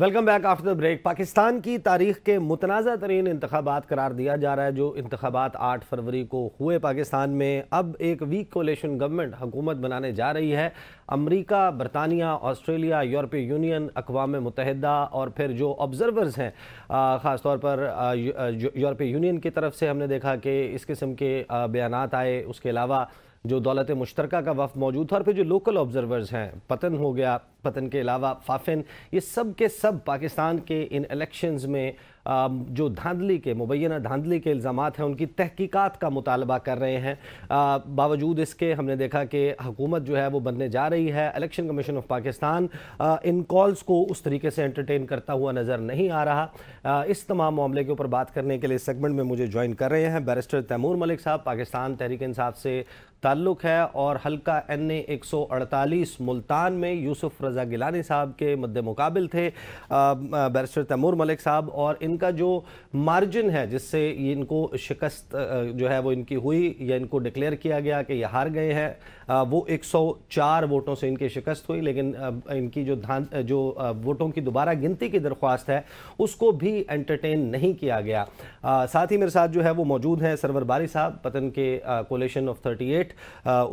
welcome back after the break Pakistan की तारीख के मुतनाज़ तरीन इंतबात करार दिया जा रहा है जो इंतबात आठ फरवरी को हुए पाकिस्तान में अब एक वीक कोलेशन गवर्नमेंट हुकूमत बनाने जा रही है अमरीका बरतानिया ऑस्ट्रेलिया यूरोपीय यूनियन अकवा मुतहदा और फिर जो ऑब्ज़रवर्स हैं ख़ास तौर पर यूरोपीय यूनियन की तरफ से हमने देखा कि इस किस्म के बयान आए उसके अलावा जो दौलत मुश्तरक का वफ मौजूद था और फिर जो लोकल ऑब्ज़रवर्स हैं पतन हो गया पतन के अलावा फाफिन ये सब के सब पाकिस्तान के इन इलेक्शंस में जो धांधली के मुबैना धांधली के इल्ज़ाम हैं उनकी तहकीकात का मुतालबा कर रहे हैं बावजूद इसके हमने देखा कि हुकूमत जो है वो बनने जा रही है इलेक्शन कमीशन ऑफ पाकिस्तान इन कॉल्स को उस तरीके से एंटरटेन करता हुआ नज़र नहीं आ रहा इस तमाम मामले के ऊपर बात करने के लिए सेगमेंट में मुझे ज्वाइन कर रहे हैं बैरिस्टर तैमूर मलिक साहब पाकिस्तान तहरीक इंसाफ से ताल्लुक़ है और हल्का एन ए एक सौ अड़तालीस मुल्तान में यूसुफ रज़ा गिलानी साहब के मद्द मुकाबल थे बैरिस्टर तैमूर मलिक साहब और इनका जो मार्जिन है जिससे इनको शिकस्त जो है वो इनकी हुई या इनको डिक्लेयर किया गया कि ये हार गए हैं वो 104 वोटों से इनकी शिकस्त हुई लेकिन इनकी जो धान जो वोटों की दोबारा गिनती की दरख्वास्त है उसको भी एंटरटेन नहीं किया गया साथ ही मेरे साथ जो है वो मौजूद हैं सरवर बारी साहब पतन के कोलेशन ऑफ थर्टी एट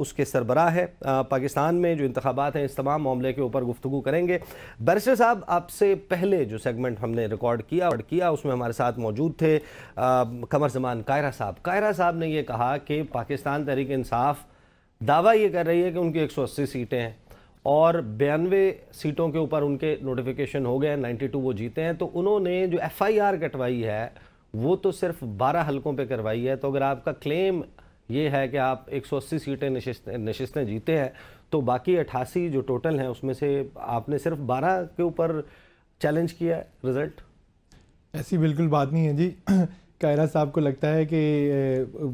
उसके सरबरा है पाकिस्तान में जो इंतबात हैं इस तमाम मामले के ऊपर गुफ्तु करेंगे बरसे साहब आपसे पहले जो सेगमेंट हमने रिकॉर्ड किया और किया उसमें हमारे साथ मौजूद थे कमर जमान कायरा साहब कायरा साहब ने यह कहा कि पाकिस्तान तहरीक इंसाफ दावा ये कर रही है कि उनकी एक सीटें हैं और बयानवे सीटों के ऊपर उनके नोटिफिकेशन हो गए नाइन्टी टू वो जीते हैं तो उन्होंने जो एफआईआर कटवाई है वो तो सिर्फ 12 हलकों पे करवाई है तो अगर आपका क्लेम ये है कि आप 180 सीटें नशस्तें जीते हैं तो बाकी अट्ठासी जो टोटल हैं उसमें से आपने सिर्फ बारह के ऊपर चैलेंज किया है रिज़ल्ट ऐसी बिल्कुल बात नहीं है जी कायरा साहब को लगता है कि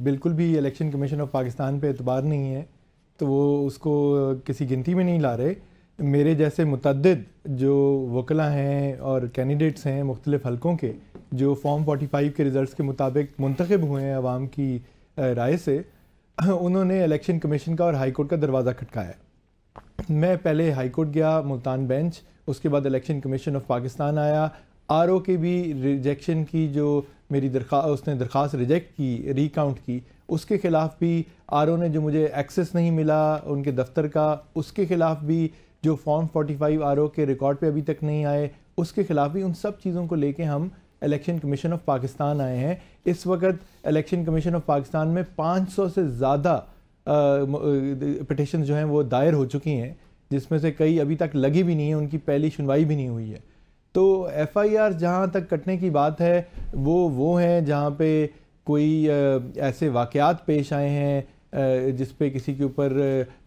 बिल्कुल भी इलेक्शन कमीशन ऑफ पाकिस्तान पे एतबार नहीं है तो वो उसको किसी गिनती में नहीं ला रहे मेरे जैसे मतद जो वकला हैं और कैंडिडेट्स हैं मुख्तलिफ हलकों के जो फॉर्म 45 के रिज़ल्ट के मुताबिक मुंतखब हुए हैं आवाम की राय से उन्होंने इलेक्शन कमीशन का और हाई कोर्ट का दरवाज़ा खटकाया मैं पहले हाई कोर्ट गया मुल्तान बेंच उसके बाद इलेक्शन कमीशन ऑफ पाकिस्तान आया आर के भी रिजेक्शन की जो मेरी दरखा उसने दरख्वास्त रिजेक्ट की रिकाउंट की उसके ख़िलाफ़ भी आर ने जो मुझे एक्सेस नहीं मिला उनके दफ्तर का उसके ख़िलाफ़ भी जो फॉर्म 45 आर के रिकॉर्ड पे अभी तक नहीं आए उसके ख़िलाफ़ भी उन सब चीज़ों को लेके हम इलेक्शन कमीशन ऑफ पाकिस्तान आए हैं इस वक्त इलेक्शन कमीशन ऑफ पाकिस्तान में 500 से ज़्यादा पटिशन जो हैं वो दायर हो चुकी हैं जिसमें से कई अभी तक लगी भी नहीं है उनकी पहली सुनवाई भी नहीं हुई है तो एफ़ आई आर जहाँ तक कटने की बात है वो वो हैं जहाँ पे कोई ऐसे वाक़ात पेश आए हैं जिस पे किसी के ऊपर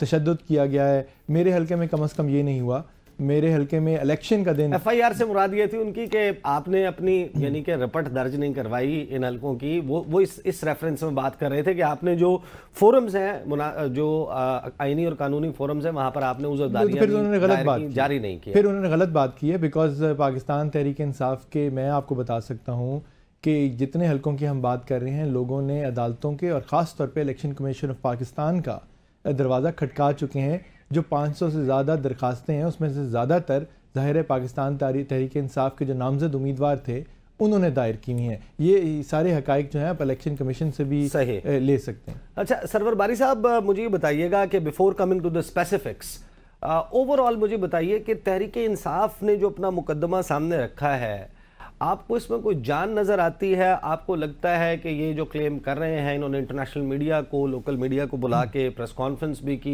तशद किया गया है मेरे हल्के में कम अज़ कम ये नहीं हुआ मेरे हलके में इलेक्शन का दिन एफआईआर से मुराद ये थी उनकी कि आपने अपनी यानी कि रिपोर्ट दर्ज नहीं करवाई इन हलकों की वो वो इस इस रेफरेंस में बात कर रहे थे कि आपने जो फोरम्स हैं जो आइनी और कानूनी फोरम्स हैं वहाँ पर आपने उजरदारी तो फिर उन्होंने गलत बात जारी नहीं की फिर उन्होंने गलत बात की है बिकॉज uh, पाकिस्तान तहरीक इंसाफ के मैं आपको बता सकता हूँ कि जितने हलकों की हम बात कर रहे हैं लोगों ने अदालतों के और ख़ास तौर पर इलेक्शन कमीशन ऑफ पाकिस्तान का दरवाज़ा खटका चुके हैं जो 500 से ज़्यादा दरखास्तें हैं उसमें से ज़्यादातर ज़ाहिर पाकिस्तान तहरीक इंसाफ के जो नामजद उम्मीदवार थे उन्होंने दायर की हुई हैं ये सारे हकाइक जो हैं आप इलेक्शन कमीशन से भी सही ले सकते हैं अच्छा सरवर बारी साहब मुझे ये बताइएगा कि before coming to the specifics overall मुझे बताइए कि तहरीक इंसाफ ने जो अपना मुकदमा सामने रखा है आपको इसमें कोई जान नज़र आती है आपको लगता है कि ये जो क्लेम कर रहे हैं इन्होंने इंटरनेशनल मीडिया को लोकल मीडिया को बुला के प्रेस कॉन्फ्रेंस भी की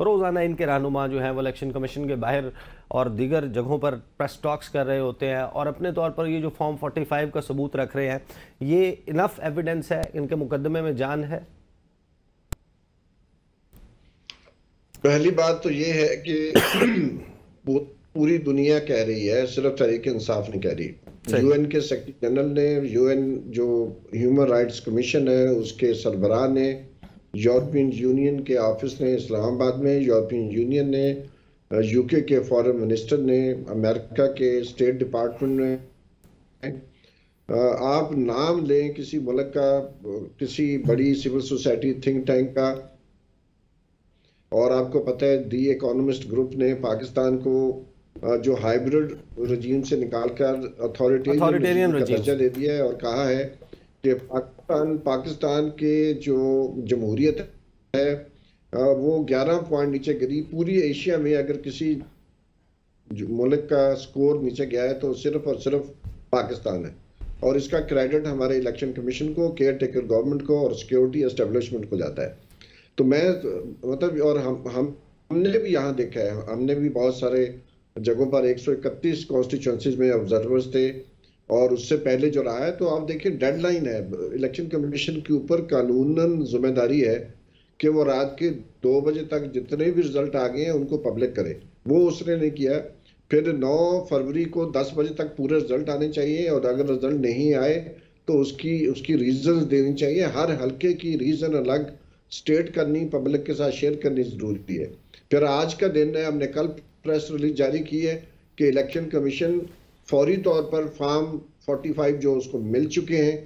रोज़ाना इनके रहनुमा जो हैं वो इलेक्शन कमीशन के बाहर और दीगर जगहों पर प्रेस टॉक्स कर रहे होते हैं और अपने तौर पर ये जो फॉर्म 45 का सबूत रख रहे हैं ये इनफ एविडेंस है इनके मुकदमे में जान है पहली बात तो ये है कि वो पूरी दुनिया कह रही है सिर्फ तहरीक इंसाफ नहीं कह रही यूएन के सेक्रेटरी जनरल ने यूएन जो ह्यूमन राइट्स कमीशन है उसके सरबराह ने यूरोपियन यूनियन के ऑफिस ने इस्लामाबाद में यूरोपियन यूनियन ने यूके के फॉरेन मिनिस्टर ने अमेरिका के स्टेट डिपार्टमेंट ने आप नाम लें किसी मुल्क का किसी बड़ी सिविल सोसाइटी थिंक टैंक का और आपको पता है दी इकोनॉमिस्ट ग्रुप ने पाकिस्तान को जो हाइब्रिड रजीम से निकाल कर अथॉरिटेरियन दर्जा दे दिया है और कहा है कि पाकिस्तान पाकिस्तान के जो जमहूरियत है वो 11 पॉइंट नीचे गिरी पूरी एशिया में अगर किसी मुल्क का स्कोर नीचे गया है तो सिर्फ और सिर्फ पाकिस्तान है और इसका क्रेडिट हमारे इलेक्शन कमीशन को केयर टेकर गवर्नमेंट को और सिक्योरिटी एस्टेब्लिशमेंट को जाता है तो मैं मतलब और हम हम हमने भी यहाँ देखा है हमने भी बहुत सारे जगहों पर 131 कॉन्स्टिट्यूंसीज में ऑब्जर्वर्स थे और उससे पहले जो रहा है तो आप देखिए डेडलाइन है इलेक्शन कमीशन के ऊपर कानूनन जिम्मेदारी है कि वो रात के दो बजे तक जितने भी रिजल्ट आ गए हैं उनको पब्लिक करे वो उसने नहीं किया फिर 9 फरवरी को 10 बजे तक पूरे रिजल्ट आने चाहिए और अगर रिजल्ट नहीं आए तो उसकी उसकी रीजन देनी चाहिए हर हल्के की रीजन अलग स्टेट करनी पब्लिक के साथ शेयर करनी जरूरी है फिर आज का दिन है हमने कल प्रेस रिलीज जारी की है कि इलेक्शन कमीशन फौरी तौर पर फार्म 45 जो उसको मिल चुके हैं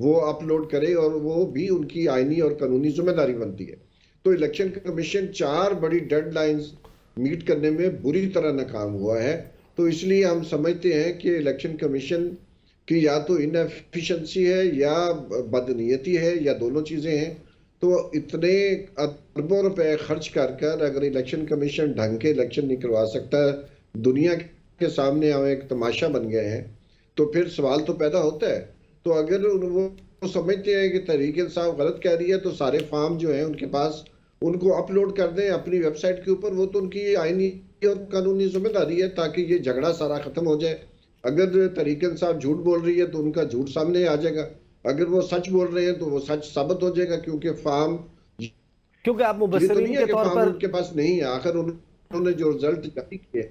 वो अपलोड करे और वो भी उनकी आइनी और कानूनी जिम्मेदारी बनती है तो इलेक्शन कमीशन चार बड़ी डेडलाइंस मीट करने में बुरी तरह नाकाम हुआ है तो इसलिए हम समझते हैं कि इलेक्शन कमीशन की या तो इनफिशेंसी है या बदनीयती है या दोनों चीज़ें हैं तो इतने अरबों रुपए खर्च कर कर अगर इलेक्शन कमीशन ढंग के इलेक्शन नहीं करवा सकता दुनिया के सामने हम एक तमाशा बन गए हैं तो फिर सवाल तो पैदा होता है तो अगर वो समझते हैं कि तहरीक इंसाफ गलत कह रही है तो सारे फार्म जो हैं उनके पास उनको अपलोड कर दें अपनी वेबसाइट के ऊपर वो तो उनकी आईनी और कानूनी जिम्मेदारी है ताकि ये झगड़ा सारा खत्म हो जाए अगर तरीकन साहब झूठ बोल रही है तो उनका झूठ सामने आ जाएगा अगर वो सच बोल रहे हैं तो वो सच साबित हो जाएगा क्योंकि फार्म क्योंकि आप मुबसरीन तो के तौर पर उनके पास नहीं है आखिर उन्होंने जो रिजल्ट जारी किए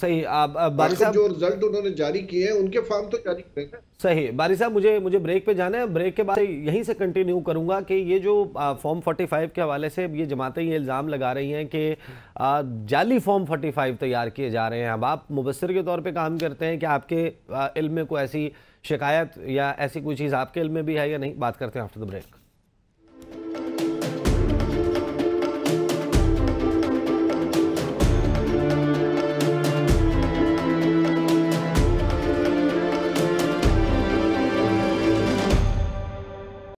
सही आप बारी साहब जो रिजल्ट उन्होंने जारी किए हैं उनके फॉर्म तो जारी करेंगे सही बारी साहब मुझे मुझे ब्रेक पे जाना है ब्रेक के बाद यहीं से कंटिन्यू करूंगा कि ये जो फॉर्म 45 के हवाले से ये जमातें ये इल्ज़ाम लगा रही हैं कि जाली फॉर्म 45 तैयार किए जा रहे हैं अब आप मुबसर के तौर पर काम करते हैं कि आपके इल्म में कोई ऐसी शिकायत या ऐसी कोई चीज़ आपके इल में भी है या नहीं बात करते हैं आफ्टर द ब्रेक